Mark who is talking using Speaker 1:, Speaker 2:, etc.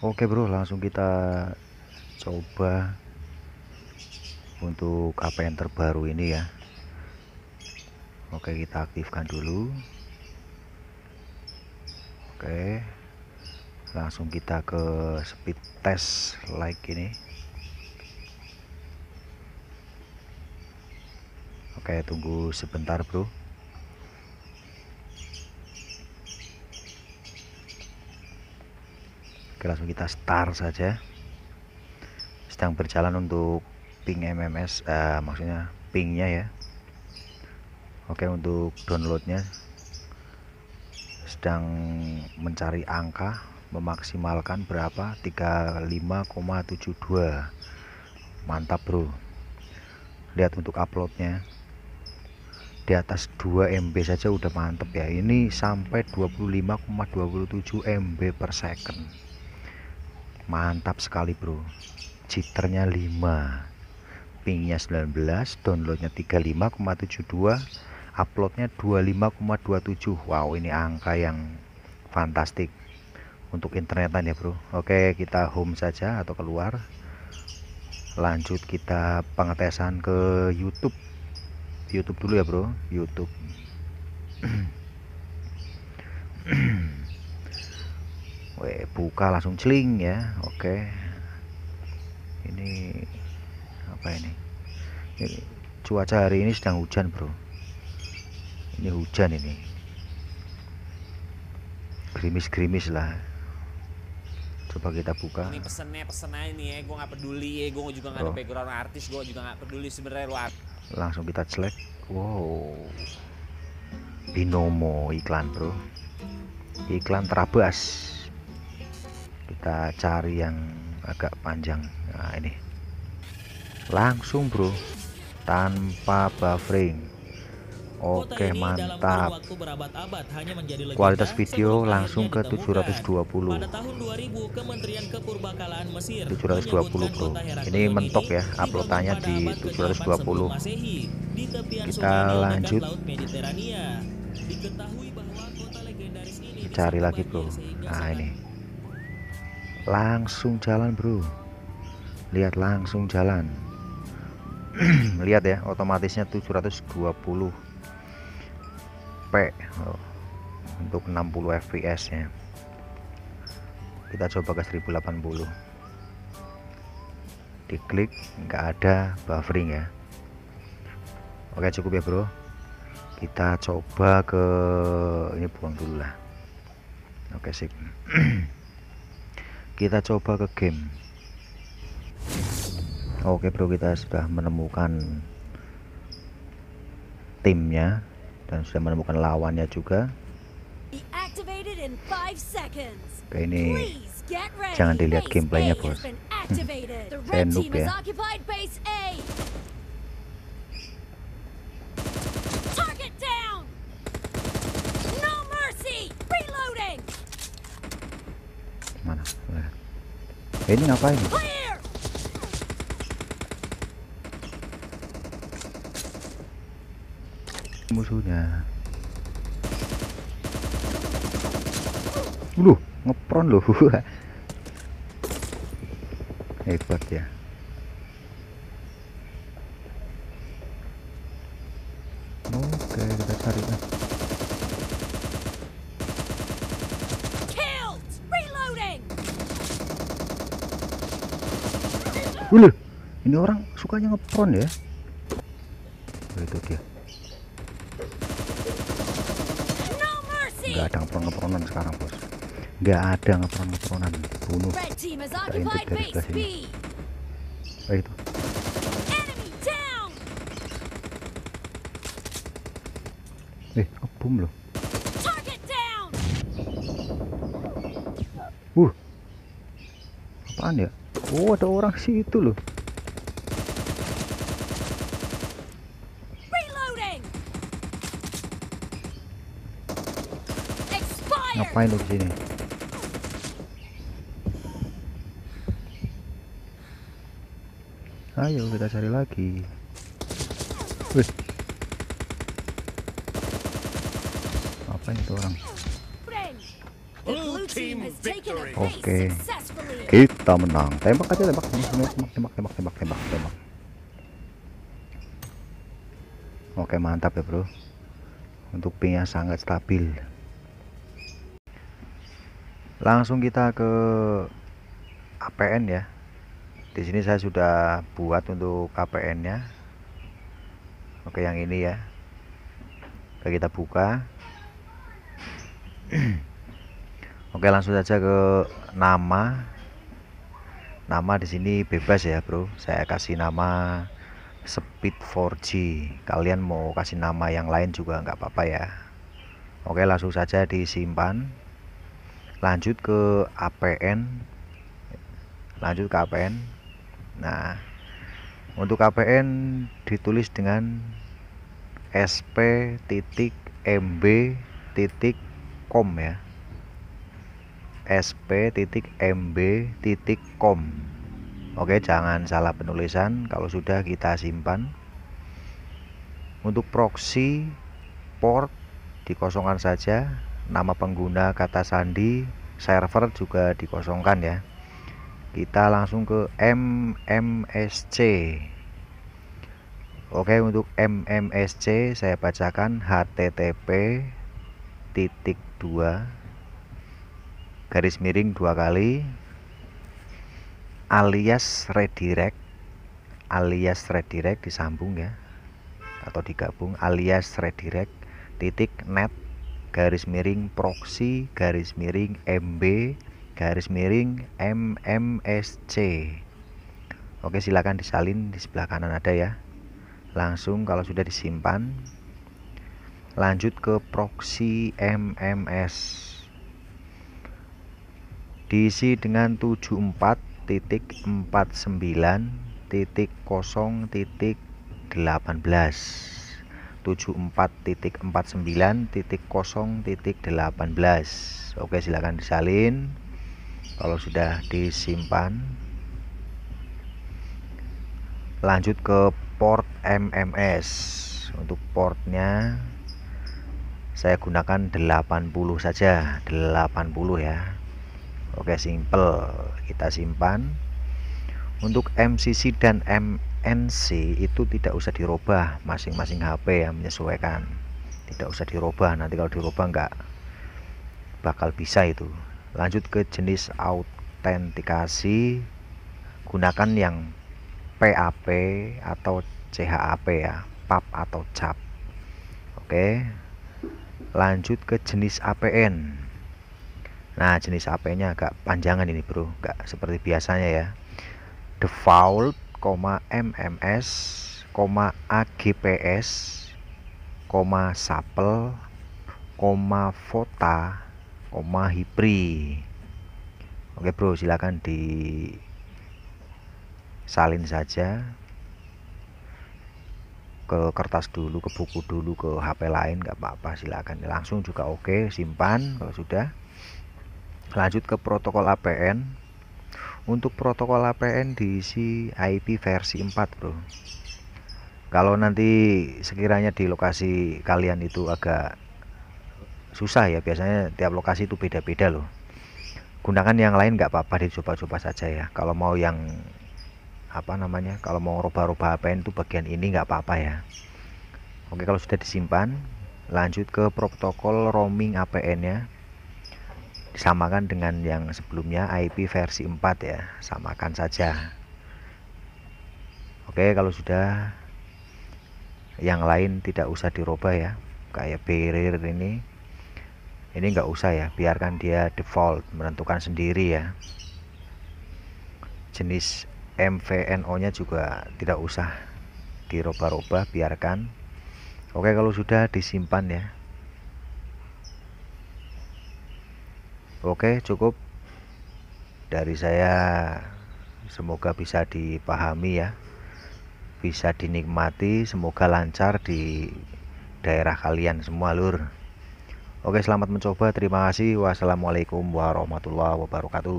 Speaker 1: Oke bro langsung kita coba untuk apa yang terbaru ini ya Oke kita aktifkan dulu Oke langsung kita ke speed test like ini Oke tunggu sebentar bro Oke, langsung kita start saja. Sedang berjalan untuk ping MMS, uh, eh, maksudnya pingnya ya. Oke, untuk downloadnya sedang mencari angka memaksimalkan berapa 35,72 mantap bro lihat untuk uploadnya di atas 2 MB saja udah mantep ya ini sampai 25,27 MB per second mantap sekali bro citernya 5 pingnya 19 downloadnya 35,72 uploadnya 25,27 wow ini angka yang fantastik untuk internetan ya bro oke kita home saja atau keluar lanjut kita pengetesan ke YouTube YouTube dulu ya bro YouTube buka langsung celing ya oke ini apa ini, ini cuaca hari ini sedang hujan bro ini hujan ini gerimis-gerimis lah coba kita buka ini pesennya pesen aja nih ya gue gak peduli ya gue juga gak ada background artis gue juga gak peduli sebenarnya lu langsung kita celek wow binomo iklan bro iklan terabas kita cari yang agak panjang nah ini langsung bro tanpa buffering Oke mantap Kualitas video langsung ke 720 Pada tahun 2000 Kementerian Kepurbakalaan Mesir 720 bro Ini mentok ya uploadannya di 720 Kita lanjut Cari lagi bro Nah ini langsung jalan bro lihat langsung jalan lihat ya otomatisnya 720 p oh, untuk 60 fps ya kita coba ke 1080 diklik nggak ada buffering ya oke cukup ya bro kita coba ke ini buang dulu lah oke sip kita coba ke game oke bro kita sudah menemukan timnya dan sudah menemukan lawannya juga oke ini jangan dilihat gameplaynya bos saya hmm. noob ya eh, ini ngapain musuhnya lu ngepron lu hebat ya Wih, ini orang sukanya ngepron ya. oh, itu dia. Gak ada ngepron-ngepronan sekarang bos. Gak ada ngepron-ngepronan. Bunuh. Kita Oh itu. Eh, kebum loh. Uh. Apaan ya? Oh ada orang situ loh ngapain lu sini? ayo kita cari lagi Wih. apa itu orang Oke. Kita menang. Tembak aja tembak tembak tembak tembak tembak tembak tembak. Oke, mantap ya, Bro. Untuk pingnya sangat stabil. Langsung kita ke APN ya. Di sini saya sudah buat untuk APN-nya. Oke, yang ini ya. Oke, kita buka. Oke langsung saja ke nama. Nama di sini bebas ya bro. Saya kasih nama Speed 4G. Kalian mau kasih nama yang lain juga nggak apa-apa ya. Oke langsung saja disimpan. Lanjut ke APN. Lanjut ke APN. Nah untuk APN ditulis dengan sp.mb.com ya sp.mb.com Oke jangan salah penulisan kalau sudah kita simpan untuk proxy port dikosongkan saja nama pengguna kata sandi server juga dikosongkan ya kita langsung ke mmsc Oke untuk mmsc saya bacakan http titik 2 garis miring dua kali alias redirect alias redirect disambung ya atau digabung alias redirect titik net garis miring proxy garis miring mb garis miring mmsc oke silakan disalin di sebelah kanan ada ya langsung kalau sudah disimpan lanjut ke proxy mms diisi dengan 74.49.0.18 74.49.0.18 Oke silahkan disalin kalau sudah disimpan lanjut ke port MMS untuk portnya saya gunakan 80 saja 80 ya oke simple kita simpan untuk MCC dan MNC itu tidak usah dirubah masing-masing HP yang menyesuaikan tidak usah dirubah nanti kalau dirubah enggak bakal bisa itu lanjut ke jenis autentikasi gunakan yang PAP atau CHAP ya PAP atau CAP oke lanjut ke jenis APN Nah, jenis HP-nya agak panjangan ini, Bro. Enggak seperti biasanya ya. Default, MMS, AGPS, Sapel, Vota, Hibri. Oke, Bro, silakan di salin saja ke kertas dulu, ke buku dulu, ke HP lain, nggak apa-apa, silakan langsung juga oke, simpan kalau sudah lanjut ke protokol APN untuk protokol APN diisi IP versi 4 bro kalau nanti sekiranya di lokasi kalian itu agak susah ya biasanya tiap lokasi itu beda-beda loh gunakan yang lain nggak apa-apa dicoba-coba saja ya kalau mau yang apa namanya kalau mau rubah-rubah APN itu bagian ini nggak apa-apa ya Oke kalau sudah disimpan lanjut ke protokol roaming APN ya disamakan dengan yang sebelumnya IP versi 4 ya samakan saja oke kalau sudah yang lain tidak usah dirubah ya kayak barrier ini ini enggak usah ya biarkan dia default menentukan sendiri ya jenis MVNO nya juga tidak usah dirubah-rubah biarkan oke kalau sudah disimpan ya Oke, cukup dari saya. Semoga bisa dipahami ya. Bisa dinikmati, semoga lancar di daerah kalian semua, Lur. Oke, selamat mencoba. Terima kasih. Wassalamualaikum warahmatullahi wabarakatuh.